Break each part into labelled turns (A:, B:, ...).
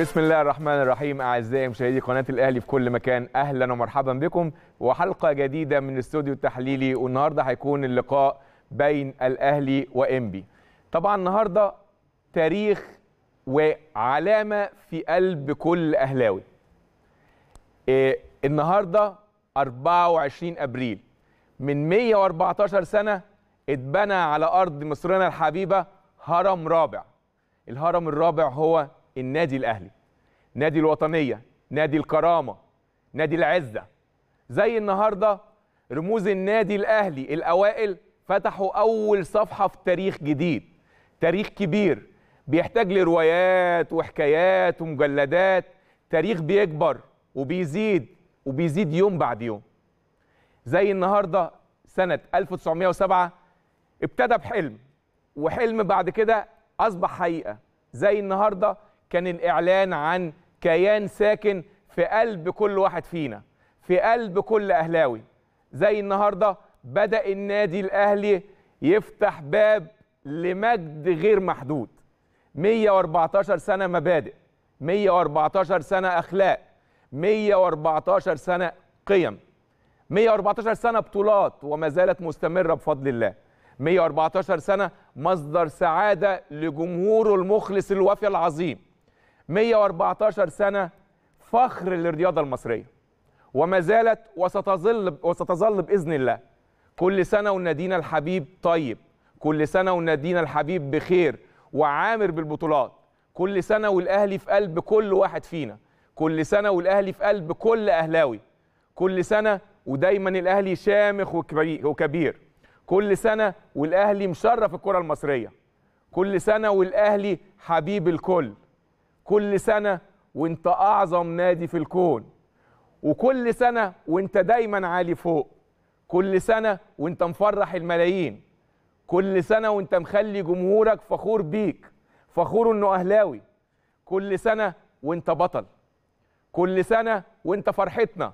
A: بسم الله الرحمن الرحيم اعزائي مشاهدي قناه الاهلي في كل مكان اهلا ومرحبا بكم وحلقه جديده من الاستوديو التحليلي والنهارده هيكون اللقاء بين الاهلي وانبي طبعا النهارده تاريخ وعلامه في قلب كل اهلاوي إيه النهارده 24 ابريل من 114 سنه اتبنى على ارض مصرنا الحبيبه هرم رابع الهرم الرابع هو النادي الاهلي نادي الوطنيه نادي الكرامه نادي العزه زي النهارده رموز النادي الاهلي الاوائل فتحوا اول صفحه في تاريخ جديد تاريخ كبير بيحتاج لروايات وحكايات ومجلدات تاريخ بيكبر وبيزيد وبيزيد يوم بعد يوم زي النهارده سنه 1907 ابتدى بحلم وحلم بعد كده اصبح حقيقه زي النهارده كان الإعلان عن كيان ساكن في قلب كل واحد فينا في قلب كل أهلاوي زي النهاردة بدأ النادي الأهلي يفتح باب لمجد غير محدود 114 سنة مبادئ 114 سنة أخلاق 114 سنة قيم 114 سنة بطولات وما زالت مستمرة بفضل الله 114 سنة مصدر سعادة لجمهوره المخلص الوفي العظيم 114 سنة فخر للرياضة المصرية وما زالت وستظل وستظل بإذن الله كل سنة ونادينا الحبيب طيب كل سنة ونادينا الحبيب بخير وعامر بالبطولات كل سنة والأهلي في قلب كل واحد فينا كل سنة والأهلي في قلب كل أهلاوي كل سنة ودايما الأهلي شامخ وكبير كل سنة والأهلي مشرف الكرة المصرية كل سنة والأهلي حبيب الكل كل سنة وانت أعظم نادي في الكون وكل سنة وانت دايما عالي فوق كل سنة وانت مفرح الملايين كل سنة وانت مخلي جمهورك فخور بيك فخور انه أهلاوي كل سنة وانت بطل كل سنة وانت فرحتنا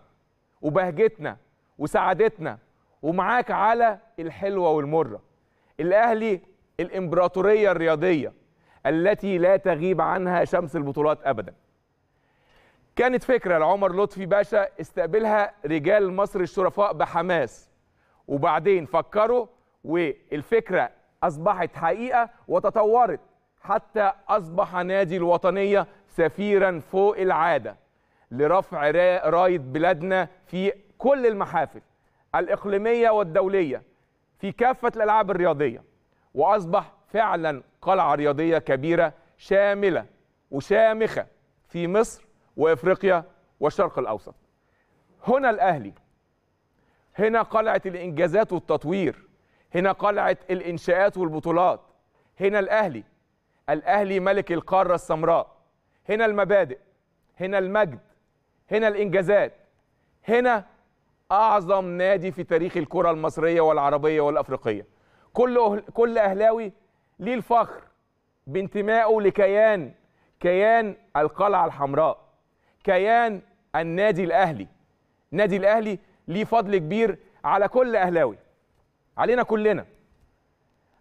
A: وبهجتنا وسعادتنا ومعاك على الحلوة والمرة الأهلي الإمبراطورية الرياضية التي لا تغيب عنها شمس البطولات أبدا كانت فكرة لعمر لطفي باشا استقبلها رجال مصر الشرفاء بحماس وبعدين فكروا والفكرة أصبحت حقيقة وتطورت حتى أصبح نادي الوطنية سفيرا فوق العادة لرفع راية بلادنا في كل المحافل الإقليمية والدولية في كافة الألعاب الرياضية وأصبح فعلا قلعه رياضيه كبيره شامله وشامخه في مصر وافريقيا والشرق الاوسط. هنا الاهلي. هنا قلعه الانجازات والتطوير. هنا قلعه الانشاءات والبطولات. هنا الاهلي. الاهلي ملك القاره السمراء. هنا المبادئ. هنا المجد. هنا الانجازات. هنا اعظم نادي في تاريخ الكره المصريه والعربيه والافريقيه. كل كل اهلاوي ليه الفخر بانتمائه لكيان كيان القلعة الحمراء كيان النادي الأهلي النادي الأهلي ليه فضل كبير على كل أهلاوي علينا كلنا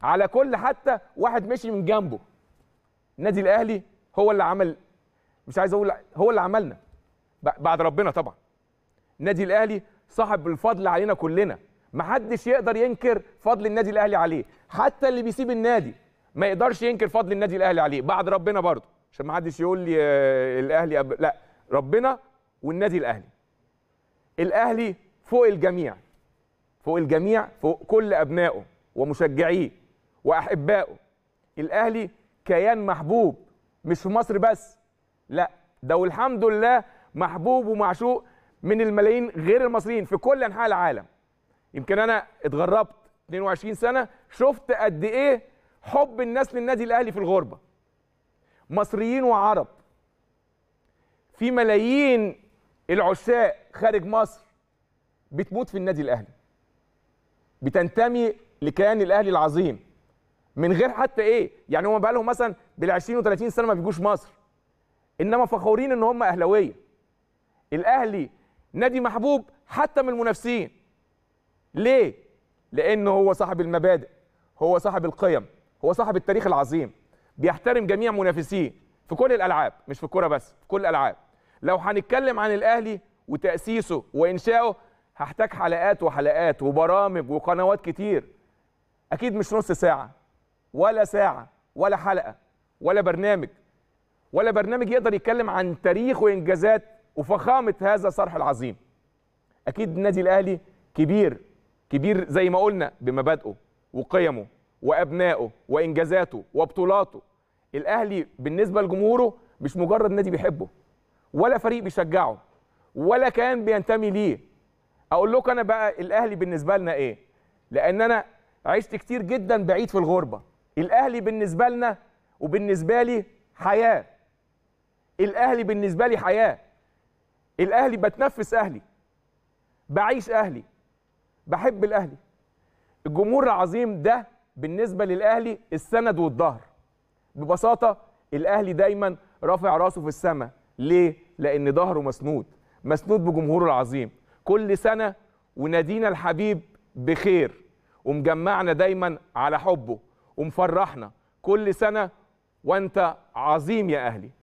A: على كل حتى واحد مشي من جنبه النادي الأهلي هو اللي عمل مش عايز أقول هو اللي عملنا بعد ربنا طبعا النادي الأهلي صاحب الفضل علينا كلنا محدش يقدر ينكر فضل النادي الأهلي عليه حتى اللي بيسيب النادي ما يقدرش ينكر فضل النادي الاهلي عليه بعد ربنا برضه عشان ما حدش يقول لي آه، الاهلي أب... لا ربنا والنادي الاهلي الاهلي فوق الجميع فوق الجميع فوق كل ابنائه ومشجعيه واحبائه الاهلي كيان محبوب مش في مصر بس لا ده والحمد لله محبوب ومعشوق من الملايين غير المصريين في كل انحاء العالم يمكن انا اتغربت 22 سنه شفت قد ايه حب الناس للنادي الاهلي في الغربه مصريين وعرب في ملايين العشاق خارج مصر بتموت في النادي الاهلي بتنتمي لكيان الاهلي العظيم من غير حتى ايه يعني هم بقى لهم مثلا بال20 و30 سنه ما بيجوش مصر انما فخورين ان هم اهلاويه الاهلي نادي محبوب حتى من المنافسين ليه لانه هو صاحب المبادئ هو صاحب القيم هو صاحب التاريخ العظيم بيحترم جميع منافسيه في كل الالعاب مش في الكوره بس في كل الالعاب لو هنتكلم عن الاهلي وتاسيسه وانشائه هحتاج حلقات وحلقات وبرامج وقنوات كتير اكيد مش نص ساعه ولا ساعه ولا حلقه ولا برنامج ولا برنامج يقدر يتكلم عن تاريخ وانجازات وفخامه هذا الصرح العظيم اكيد النادي الاهلي كبير كبير زي ما قلنا بمبادئه وقيمه وابنائه وانجازاته وبطولاته الاهلي بالنسبه لجمهوره مش مجرد نادي بيحبه ولا فريق بيشجعه ولا كان بينتمي ليه اقول لكم انا بقى الاهلي بالنسبه لنا ايه لان انا عشت كتير جدا بعيد في الغربه الاهلي بالنسبه لنا وبالنسبه لي حياه الاهلي بالنسبه لي حياه الاهلي بتنفس اهلي بعيش اهلي بحب الاهلي الجمهور العظيم ده بالنسبه للاهلي السند والظهر ببساطه الاهلي دايما رافع راسه في السماء ليه لان ظهره مسنود مسنود بجمهوره العظيم كل سنه ونادينا الحبيب بخير ومجمعنا دايما على حبه ومفرحنا كل سنه وانت عظيم يا اهلي